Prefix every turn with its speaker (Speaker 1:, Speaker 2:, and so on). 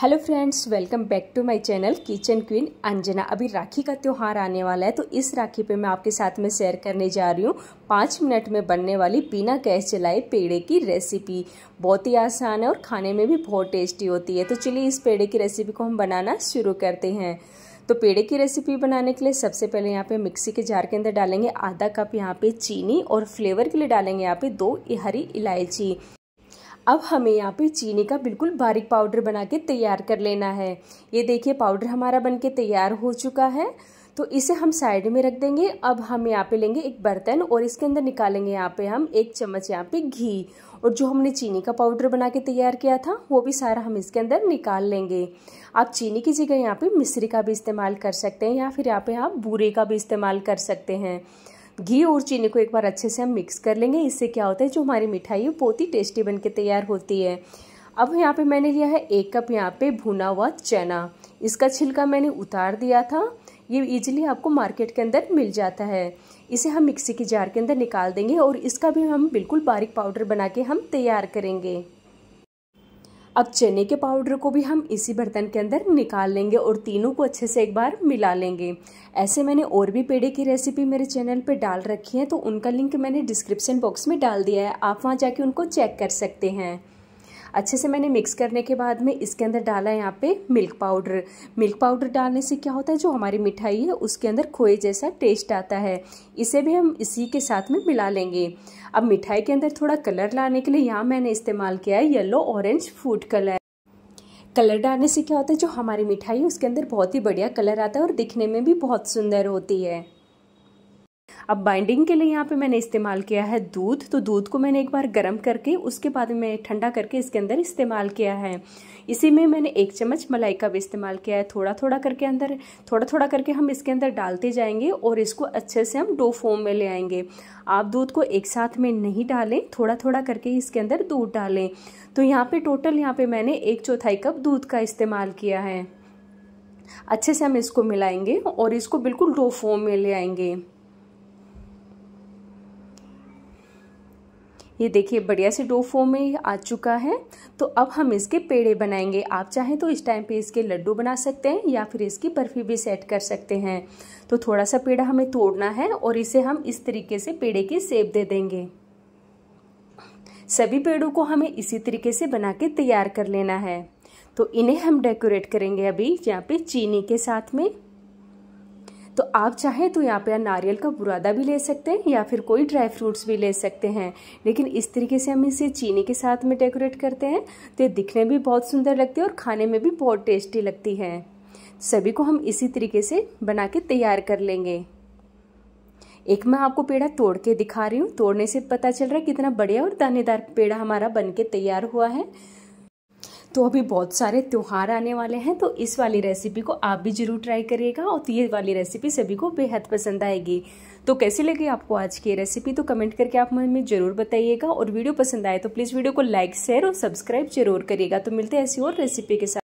Speaker 1: hello friends welcome back to my channel kitchen queen Anjana अभी राखी का त्यौहार आने वाला है तो इस राखी पे मैं आपके साथ में शेयर करने जा रही हूँ पाँच मिनट में बनने वाली बिना गैस चलाए पेड़े की रेसिपी बहुत ही आसान है और खाने में भी बहुत टेस्टी होती है तो चलिए इस पेड़े की रेसिपी को हम बनाना शुरू करते हैं तो पेड़े की रेसिपी बनाने के लिए सबसे पहले यहाँ पे मिक्सी के जार के अंदर डालेंगे आधा कप यहाँ पे चीनी और फ्लेवर के लिए डालेंगे यहाँ पे दो हरी इलायची अब हमें यहाँ पे चीनी का बिल्कुल बारीक पाउडर बना के तैयार कर लेना है ये देखिए पाउडर हमारा बन के तैयार हो चुका है तो इसे हम साइड में रख देंगे अब हम यहाँ पे लेंगे एक बर्तन और इसके अंदर निकालेंगे यहाँ पे हम एक चम्मच यहाँ पे घी और जो हमने चीनी का पाउडर बना के तैयार किया था वो भी सारा हम इसके अंदर निकाल लेंगे आप चीनी की जगह यहाँ पे मिश्री का भी इस्तेमाल कर सकते हैं या फिर यहाँ पे आप बूरे का भी इस्तेमाल कर सकते हैं घी और चीनी को एक बार अच्छे से हम मिक्स कर लेंगे इससे क्या होता है जो हमारी मिठाई बहुत ही टेस्टी बन के तैयार होती है अब यहाँ पे मैंने लिया है एक कप यहाँ पे भुना हुआ चना इसका छिलका मैंने उतार दिया था ये इजीली आपको मार्केट के अंदर मिल जाता है इसे हम मिक्सी के जार के अंदर निकाल देंगे और इसका भी हम बिल्कुल बारीक पाउडर बना के हम तैयार करेंगे अब चने के पाउडर को भी हम इसी बर्तन के अंदर निकाल लेंगे और तीनों को अच्छे से एक बार मिला लेंगे ऐसे मैंने और भी पेड़े की रेसिपी मेरे चैनल पर डाल रखी है तो उनका लिंक मैंने डिस्क्रिप्शन बॉक्स में डाल दिया है आप वहाँ जाके उनको चेक कर सकते हैं अच्छे से मैंने मिक्स करने के बाद में इसके अंदर डाला है यहाँ पे मिल्क पाउडर मिल्क पाउडर डालने से क्या होता है जो हमारी मिठाई है उसके अंदर खोए जैसा टेस्ट आता है इसे भी हम इसी के साथ में मिला लेंगे अब मिठाई के अंदर थोड़ा कलर लाने के लिए यहाँ मैंने इस्तेमाल किया है yellow orange food colour colour डालने से क्या होता है जो हमारी मिठाई है उसके अंदर बहुत ही बढ़िया कलर आता है और दिखने में भी बहुत सुंदर होती है अब बाइंडिंग के लिए यहाँ पे मैंने इस्तेमाल किया है दूध तो दूध को मैंने एक बार गर्म करके उसके बाद में ठंडा करके इसके अंदर इस्तेमाल किया है इसी में मैंने एक चम्मच मलाई का भी इस्तेमाल किया है थोड़ा थोड़ा करके अंदर थोड़ा थोड़ा करके हम इसके अंदर डालते जाएंगे और इसको अच्छे से हम डो फॉर्म में ले आएंगे आप दूध को एक साथ में नहीं डालें थोड़ा थोड़ा करके इसके अंदर दूध डालें तो यहाँ पे टोटल यहाँ पे मैंने एक चौथाई कप दूध का इस्तेमाल किया है अच्छे से हम इसको मिलाएंगे और इसको बिल्कुल डो फॉर्म में ले आएंगे ये देखिए बढ़िया से डो फॉर्म में आ चुका है तो अब हम इसके पेड़े बनाएंगे आप चाहें तो इस टाइम पे इसके लड्डू बना सकते हैं या फिर इसकी बर्फ़ी भी सेट कर सकते हैं तो थोड़ा सा पेड़ा हमें तोड़ना है और इसे हम इस तरीके से पेड़े की सेब दे देंगे सभी पेड़ों को हमें इसी तरीके से बना के तैयार कर लेना है तो इन्हें हम डेकोरेट करेंगे अभी यहाँ पे चीनी के साथ में तो आप चाहें तो यहाँ पर नारियल का बुरादा भी ले सकते हैं या फिर कोई ड्राई फ्रूट्स भी ले सकते हैं लेकिन इस तरीके से हम इसे चीनी के साथ में डेकोरेट करते हैं तो ये दिखने भी बहुत सुंदर लगती है और खाने में भी बहुत टेस्टी लगती है सभी को हम इसी तरीके से बना के तैयार कर लेंगे एक मैं आपको पेड़ा तोड़ के दिखा रही हूँ तोड़ने से पता चल रहा है कितना बढ़िया और दानेदार पेड़ा हमारा बन के तैयार हुआ है तो अभी बहुत सारे त्यौहार आने वाले हैं तो इस वाली रेसिपी को आप भी ज़रूर ट्राई करिएगा और तो ये वाली रेसिपी सभी को बेहद पसंद आएगी तो कैसी लगी आपको आज की रेसिपी तो कमेंट करके आप हमें ज़रूर बताइएगा और वीडियो पसंद आए तो प्लीज़ वीडियो को लाइक शेयर और सब्सक्राइब जरूर करिएगा तो मिलते हैं ऐसी और रेसिपी के साथ